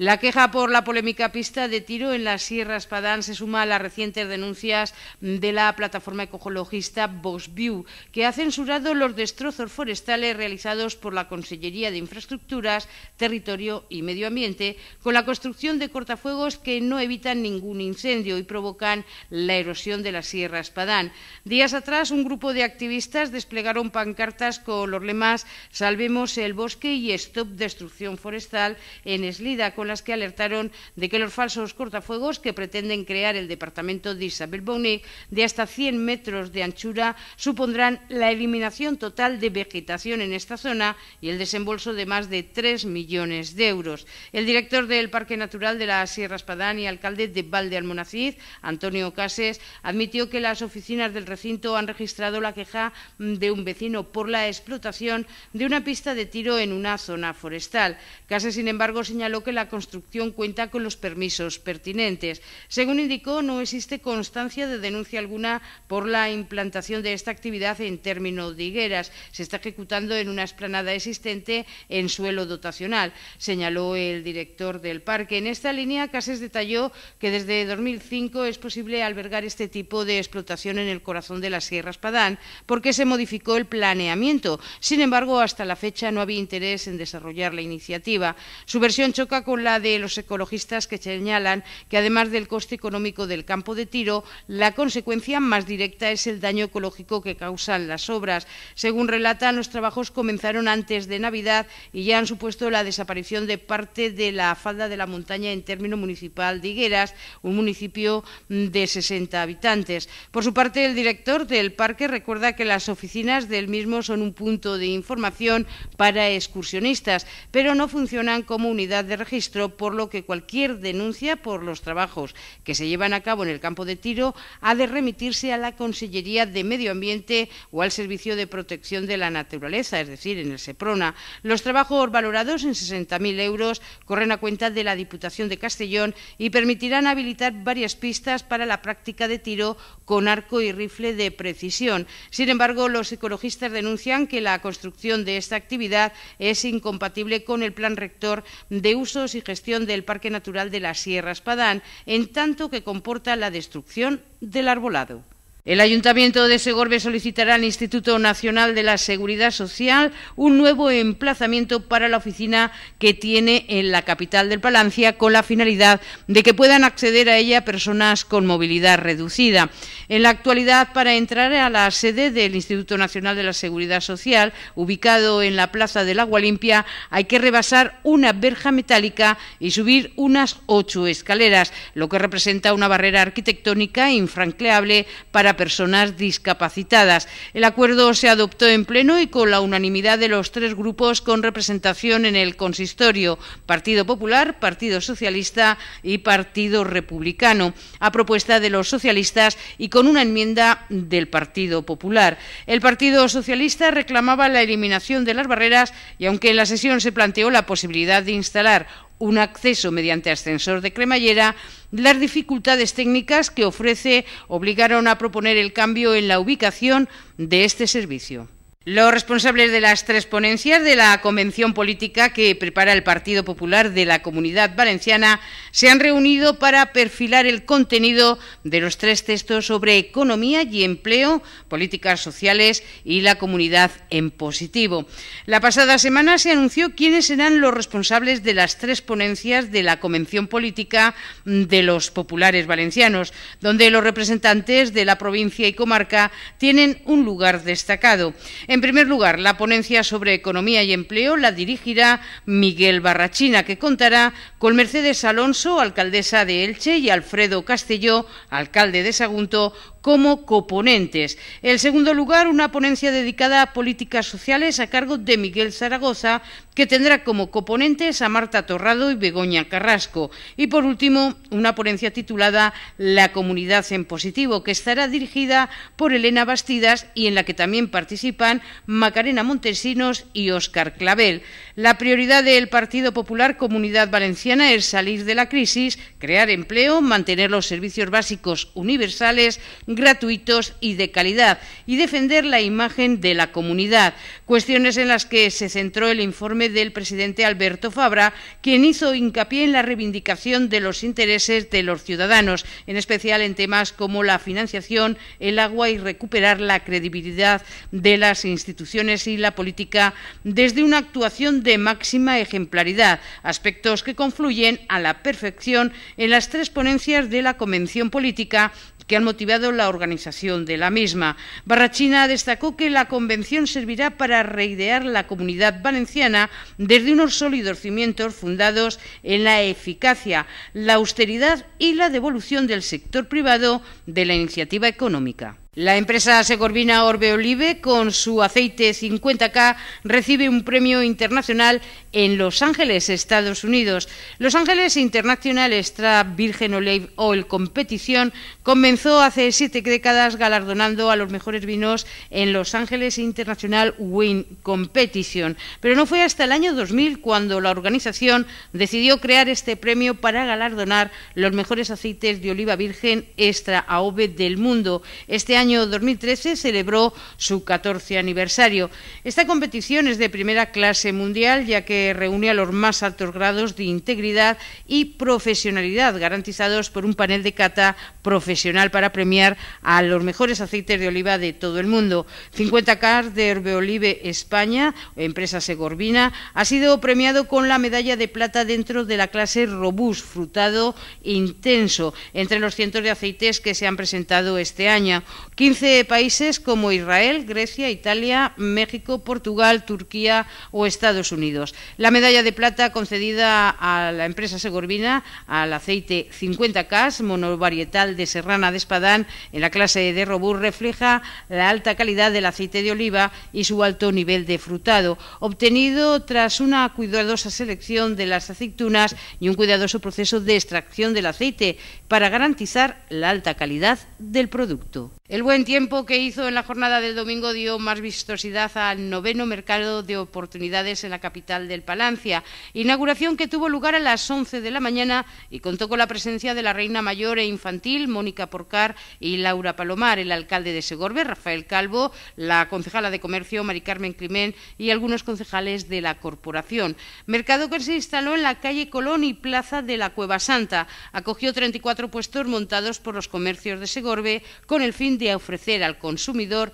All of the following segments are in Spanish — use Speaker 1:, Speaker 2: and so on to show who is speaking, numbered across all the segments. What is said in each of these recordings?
Speaker 1: La queja por la polémica pista de tiro en la Sierra Espadán se suma a las recientes denuncias de la plataforma ecologista Bosview, que ha censurado los destrozos forestales realizados por la Consellería de Infraestructuras, Territorio y Medio Ambiente, con la construcción de cortafuegos que no evitan ningún incendio y provocan la erosión de la Sierra Espadán. Días atrás, un grupo de activistas desplegaron pancartas con los lemas Salvemos el bosque y Stop Destrucción Forestal en Eslida, las que alertaron de que los falsos cortafuegos que pretenden crear el departamento de Isabel Boni de hasta 100 metros de anchura supondrán la eliminación total de vegetación en esta zona y el desembolso de más de 3 millones de euros. El director del Parque Natural de la Sierra Espadán y alcalde de Valde Almonacid, Antonio Cases, admitió que las oficinas del recinto han registrado la queja de un vecino por la explotación de una pista de tiro en una zona forestal. Cases, sin embargo, señaló que la construcción cuenta con los permisos pertinentes. Según indicó, no existe constancia de denuncia alguna por la implantación de esta actividad en términos de higueras. Se está ejecutando en una explanada existente en suelo dotacional, señaló el director del parque. En esta línea, Cases detalló que desde 2005 es posible albergar este tipo de explotación en el corazón de la Sierra Espadán porque se modificó el planeamiento. Sin embargo, hasta la fecha no había interés en desarrollar la iniciativa. Su versión choca con la de los ecologistas que señalan que además del coste económico del campo de tiro, la consecuencia más directa es el daño ecológico que causan las obras. Según relata, los trabajos comenzaron antes de Navidad y ya han supuesto la desaparición de parte de la falda de la montaña en término municipal de Higueras, un municipio de 60 habitantes. Por su parte, el director del parque recuerda que las oficinas del mismo son un punto de información para excursionistas, pero no funcionan como unidad de registro por lo que cualquier denuncia por los trabajos que se llevan a cabo en el campo de tiro ha de remitirse a la Consellería de Medio Ambiente o al Servicio de Protección de la Naturaleza, es decir, en el SEPRONA. Los trabajos valorados en 60.000 euros corren a cuenta de la Diputación de Castellón y permitirán habilitar varias pistas para la práctica de tiro con arco y rifle de precisión. Sin embargo, los ecologistas denuncian que la construcción de esta actividad es incompatible con el plan rector de usos y gestión del Parque Natural de la Sierra Espadán, en tanto que comporta la destrucción del arbolado. El Ayuntamiento de Segorbe solicitará al Instituto Nacional de la Seguridad Social un nuevo emplazamiento para la oficina que tiene en la capital del Palancia con la finalidad de que puedan acceder a ella personas con movilidad reducida. En la actualidad, para entrar a la sede del Instituto Nacional de la Seguridad Social, ubicado en la Plaza del Agua Limpia, hay que rebasar una verja metálica y subir unas ocho escaleras, lo que representa una barrera arquitectónica infranqueable para personas discapacitadas. El acuerdo se adoptó en pleno y con la unanimidad de los tres grupos con representación en el consistorio, Partido Popular, Partido Socialista y Partido Republicano, a propuesta de los socialistas y con una enmienda del Partido Popular. El Partido Socialista reclamaba la eliminación de las barreras y aunque en la sesión se planteó la posibilidad de instalar un acceso mediante ascensor de cremallera, las dificultades técnicas que ofrece obligaron a proponer el cambio en la ubicación de este servicio. Los responsables de las tres ponencias de la Convención Política que prepara el Partido Popular de la Comunidad Valenciana se han reunido para perfilar el contenido de los tres textos sobre economía y empleo, políticas sociales y la comunidad en positivo. La pasada semana se anunció quiénes serán los responsables de las tres ponencias de la Convención Política de los Populares Valencianos, donde los representantes de la provincia y comarca tienen un lugar destacado. En primer lugar, la ponencia sobre economía y empleo la dirigirá Miguel Barrachina, que contará con Mercedes Alonso, alcaldesa de Elche, y Alfredo Castelló, alcalde de Sagunto, como componentes. En segundo lugar, una ponencia dedicada a políticas sociales a cargo de Miguel Zaragoza, que tendrá como coponentes a Marta Torrado y Begoña Carrasco. Y por último, una ponencia titulada La comunidad en positivo, que estará dirigida por Elena Bastidas y en la que también participan Macarena Montesinos y Óscar Clavel. La prioridad del Partido Popular Comunidad Valenciana es salir de la crisis, crear empleo, mantener los servicios básicos universales, gratuitos y de calidad, y defender la imagen de la comunidad, cuestiones en las que se centró el informe del presidente Alberto Fabra, quien hizo hincapié en la reivindicación de los intereses de los ciudadanos, en especial en temas como la financiación, el agua y recuperar la credibilidad de las instituciones y la política desde una actuación de máxima ejemplaridad, aspectos que confluyen a la perfección en las tres ponencias de la Convención Política que han motivado la organización de la misma. Barrachina destacó que la convención servirá para reidear la comunidad valenciana desde unos sólidos cimientos fundados en la eficacia, la austeridad y la devolución del sector privado de la iniciativa económica. La empresa segorvina Orbe Olive, con su aceite 50K, recibe un premio internacional en Los Ángeles, Estados Unidos. Los Ángeles International Extra Virgin Olive Oil Competition comenzó hace siete décadas galardonando a los mejores vinos en Los Ángeles International Win Competition, pero no fue hasta el año 2000 cuando la organización decidió crear este premio para galardonar los mejores aceites de oliva virgen extra OVE del mundo. Este año 2013 celebró su 14 aniversario. Esta competición es de primera clase mundial ya que reúne a los más altos grados de integridad y profesionalidad garantizados por un panel de cata profesional para premiar a los mejores aceites de oliva de todo el mundo. 50 cars de Herbeolive España, empresa segorbina, ha sido premiado con la medalla de plata dentro de la clase Robust, frutado intenso, entre los cientos de aceites que se han presentado este año. 15 países como Israel, Grecia, Italia, México, Portugal, Turquía o Estados Unidos. La medalla de plata concedida a la empresa segorvina al aceite 50K monovarietal de Serrana de Espadán en la clase de Robur refleja la alta calidad del aceite de oliva y su alto nivel de frutado, obtenido tras una cuidadosa selección de las aceitunas y un cuidadoso proceso de extracción del aceite para garantizar la alta calidad del producto. El buen tiempo que hizo en la jornada del domingo dio más vistosidad al noveno mercado de oportunidades en la capital del Palancia, inauguración que tuvo lugar a las 11 de la mañana y contó con la presencia de la reina mayor e infantil, Mónica Porcar y Laura Palomar, el alcalde de Segorbe, Rafael Calvo, la concejala de comercio, Mari Carmen Climén, y algunos concejales de la corporación. Mercado que se instaló en la calle Colón y Plaza de la Cueva Santa. Acogió 34 puestos montados por los comercios de Segorbe con el fin de ofrecer al consumidor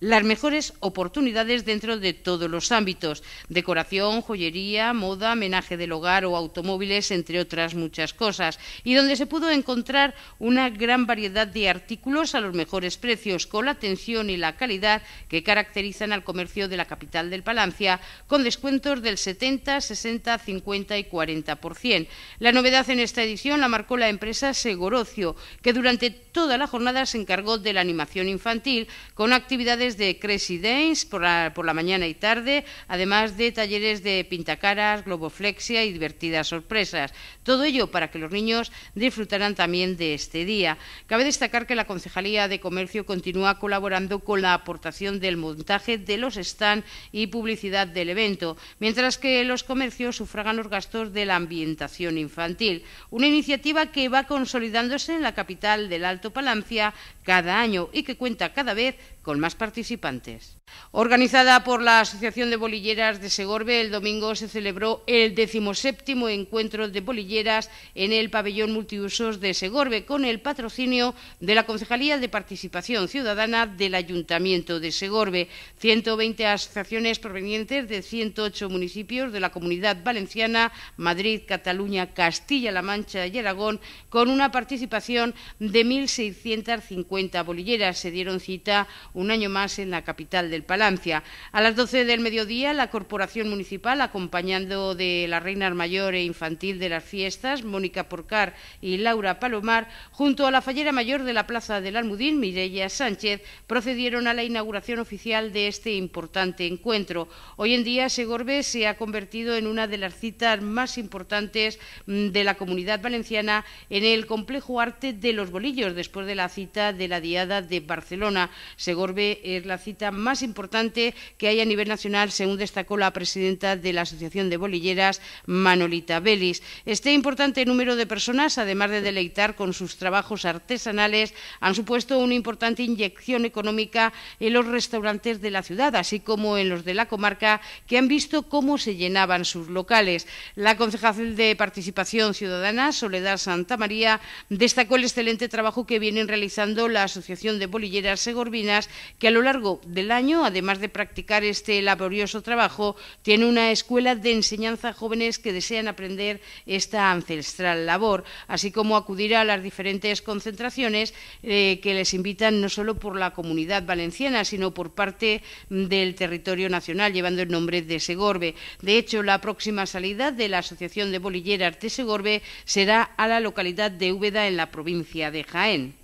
Speaker 1: las mejores oportunidades dentro de todos los ámbitos, decoración, joyería, moda, menaje del hogar o automóviles, entre otras muchas cosas, y donde se pudo encontrar una gran variedad de artículos a los mejores precios, con la atención y la calidad que caracterizan al comercio de la capital del Palancia, con descuentos del 70, 60, 50 y 40%. La novedad en esta edición la marcó la empresa Segorocio, que durante toda la jornada se encargó de la animación infantil, con actividades de Crazy Dance por la, por la mañana y tarde, además de talleres de pintacaras, globoflexia y divertidas sorpresas. Todo ello para que los niños disfrutaran también de este día. Cabe destacar que la Concejalía de Comercio continúa colaborando con la aportación del montaje de los stands y publicidad del evento, mientras que los comercios sufragan los gastos de la ambientación infantil. Una iniciativa que va consolidándose en la capital del Alto Palancia cada año y que cuenta cada vez con más participación participantes. Organizada por la Asociación de Bolilleras de Segorbe, el domingo se celebró el decimoséptimo encuentro de bolilleras en el pabellón multiusos de Segorbe con el patrocinio de la Concejalía de Participación Ciudadana del Ayuntamiento de Segorbe, 120 asociaciones provenientes de 108 municipios de la Comunidad Valenciana, Madrid, Cataluña, Castilla-La Mancha y Aragón, con una participación de 1.650 bolilleras. Se dieron cita un año más en la capital del Palancia. A las 12 del mediodía, la Corporación Municipal, acompañando de la Reina Mayor e Infantil de las Fiestas, Mónica Porcar y Laura Palomar, junto a la fallera mayor de la Plaza del Almudín, Mireia Sánchez, procedieron a la inauguración oficial de este importante encuentro. Hoy en día, Segorbe se ha convertido en una de las citas más importantes mm, de la comunidad valenciana en el complejo arte de los bolillos, después de la cita de la Diada de Barcelona. Segorbe es la cita más importante que hay a nivel nacional, según destacó la presidenta de la Asociación de Bolilleras, Manolita Belis. Este importante número de personas, además de deleitar con sus trabajos artesanales, han supuesto una importante inyección económica en los restaurantes de la ciudad, así como en los de la comarca, que han visto cómo se llenaban sus locales. La concejal de Participación Ciudadana, Soledad Santa María, destacó el excelente trabajo que vienen realizando la Asociación de Bolilleras Segorbinas, que a lo largo del año, además de practicar este laborioso trabajo, tiene una escuela de enseñanza a jóvenes que desean aprender esta ancestral labor, así como acudir a las diferentes concentraciones eh, que les invitan no solo por la comunidad valenciana, sino por parte del territorio nacional, llevando el nombre de Segorbe. De hecho, la próxima salida de la Asociación de Bolilleras de Segorbe será a la localidad de Úbeda, en la provincia de Jaén.